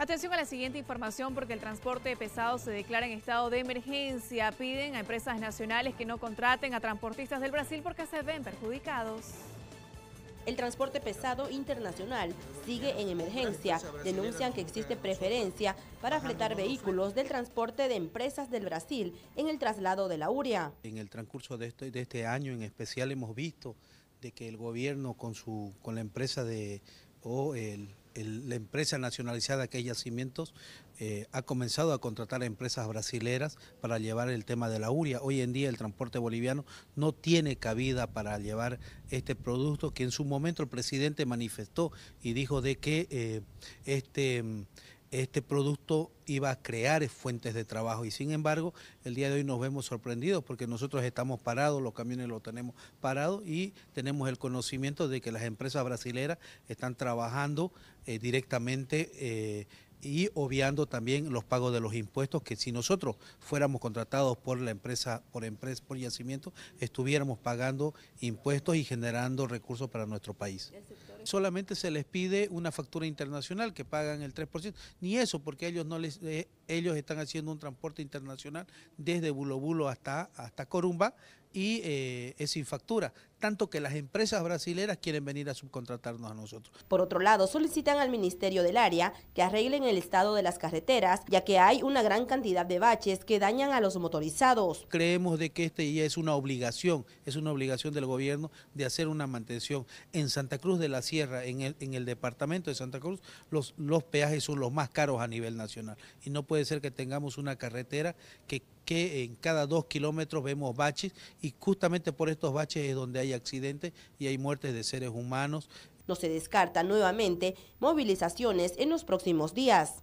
Atención a la siguiente información porque el transporte pesado se declara en estado de emergencia. Piden a empresas nacionales que no contraten a transportistas del Brasil porque se ven perjudicados. El transporte pesado internacional sigue en emergencia. Denuncian que existe preferencia para fletar vehículos del transporte de empresas del Brasil en el traslado de la URIA. En el transcurso de este, de este año en especial hemos visto de que el gobierno con, su, con la empresa de o la empresa nacionalizada que es Yacimientos eh, ha comenzado a contratar a empresas brasileras para llevar el tema de la uria. Hoy en día el transporte boliviano no tiene cabida para llevar este producto que en su momento el presidente manifestó y dijo de que eh, este mm, este producto iba a crear fuentes de trabajo y sin embargo el día de hoy nos vemos sorprendidos porque nosotros estamos parados, los camiones los tenemos parados y tenemos el conocimiento de que las empresas brasileras están trabajando eh, directamente eh, y obviando también los pagos de los impuestos que si nosotros fuéramos contratados por la empresa por empresa por yacimiento estuviéramos pagando impuestos y generando recursos para nuestro país solamente se les pide una factura internacional que pagan el 3%, ni eso porque ellos no les eh, ellos están haciendo un transporte internacional desde Bulobulo hasta hasta Corumba y eh, es sin factura tanto que las empresas brasileras quieren venir a subcontratarnos a nosotros. Por otro lado, solicitan al Ministerio del Área que arreglen el estado de las carreteras, ya que hay una gran cantidad de baches que dañan a los motorizados. Creemos de que este ya es una obligación, es una obligación del gobierno de hacer una mantención. En Santa Cruz de la Sierra, en el, en el departamento de Santa Cruz, los, los peajes son los más caros a nivel nacional y no puede ser que tengamos una carretera que, que en cada dos kilómetros vemos baches y justamente por estos baches es donde hay hay accidentes y hay muertes de seres humanos. No se descarta nuevamente movilizaciones en los próximos días.